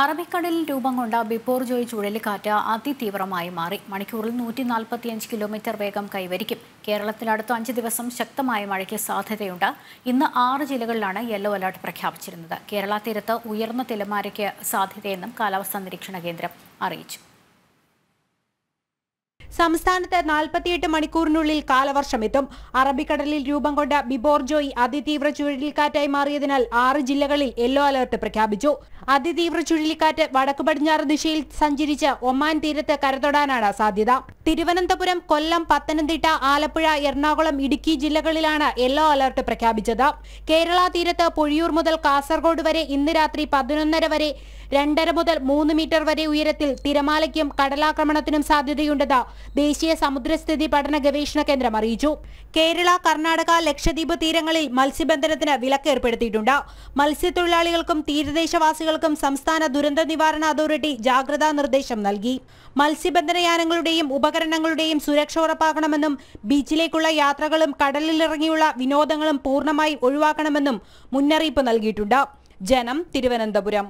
അറബിക്കടലിൽ രൂപം കൊണ്ട ബിപ്പോർ ജോയ് ചുഴലിക്കാറ്റ് അതിതീവ്രമായി മാറി മണിക്കൂറിൽ നൂറ്റി നാൽപ്പത്തിയഞ്ച് കിലോമീറ്റർ വേഗം കൈവരിക്കും അടുത്ത അഞ്ച് ദിവസം ശക്തമായ മഴയ്ക്ക് സാധ്യതയുണ്ട് ഇന്ന് ആറ് ജില്ലകളിലാണ് യെല്ലോ അലർട്ട് പ്രഖ്യാപിച്ചിരുന്നത് കേരള തീരത്ത് ഉയർന്ന തിലമാരയ്ക്ക് സാധ്യതയെന്നും കാലാവസ്ഥാ നിരീക്ഷണ കേന്ദ്രം അറിയിച്ചു സംസ്ഥാനത്ത് നാൽപ്പത്തിയെട്ട് മണിക്കൂറിനുള്ളിൽ കാലവർഷം എത്തും അറബിക്കടലിൽ രൂപം കൊണ്ട ബിബോർജോയി അതിതീവ്ര ചുഴലിക്കാറ്റായി മാറിയതിനാൽ ആറ് ജില്ലകളിൽ യെല്ലോ അലർട്ട് പ്രഖ്യാപിച്ചു അതിതീവ്ര ചുഴലിക്കാറ്റ് വടക്കു പടിഞ്ഞാറ് ദിശയിൽ സഞ്ചരിച്ച് ഒമാൻ തീരത്ത് കരതൊടാനാണ് സാധ്യത തിരുവനന്തപുരം കൊല്ലം പത്തനംതിട്ട ആലപ്പുഴ എറണാകുളം ഇടുക്കി ജില്ലകളിലാണ് യെല്ലോ അലർട്ട് പ്രഖ്യാപിച്ചത് കേരള തീരത്ത് പൊഴിയൂർ മുതൽ കാസർഗോഡ് വരെ ഇന്ന് രാത്രി പതിനൊന്നര വരെ രണ്ടര മുതൽ മൂന്ന് മീറ്റർ വരെ ഉയരത്തിൽ തിരമാലയ്ക്കും കടലാക്രമണത്തിനും സാധ്യതയുണ്ടെന്ന് ദേശീയ സമുദ്രസ്ഥിതി പഠന ഗവേഷണ കേന്ദ്രം അറിയിച്ചു കേരള കർണാടക ലക്ഷദ്വീപ് തീരങ്ങളിൽ മത്സ്യബന്ധനത്തിന് വിലക്ക് ഏർപ്പെടുത്തിയിട്ടുണ്ട് മത്സ്യത്തൊഴിലാളികൾക്കും തീരദേശവാസികൾക്കും സംസ്ഥാന ദുരന്ത നിവാരണ അതോറിറ്റി ജാഗ്രതാ നിർദ്ദേശം നൽകി മത്സ്യബന്ധനയാനങ്ങളുടെയും ഉപകരണങ്ങളുടെയും സുരക്ഷ ഉറപ്പാക്കണമെന്നും ബീച്ചിലേക്കുള്ള യാത്രകളും കടലിലിറങ്ങിയുള്ള വിനോദങ്ങളും പൂർണ്ണമായി ഒഴിവാക്കണമെന്നും മുന്നറിയിപ്പ് നൽകിയിട്ടുണ്ട് ജനം തിരുവനന്തപുരം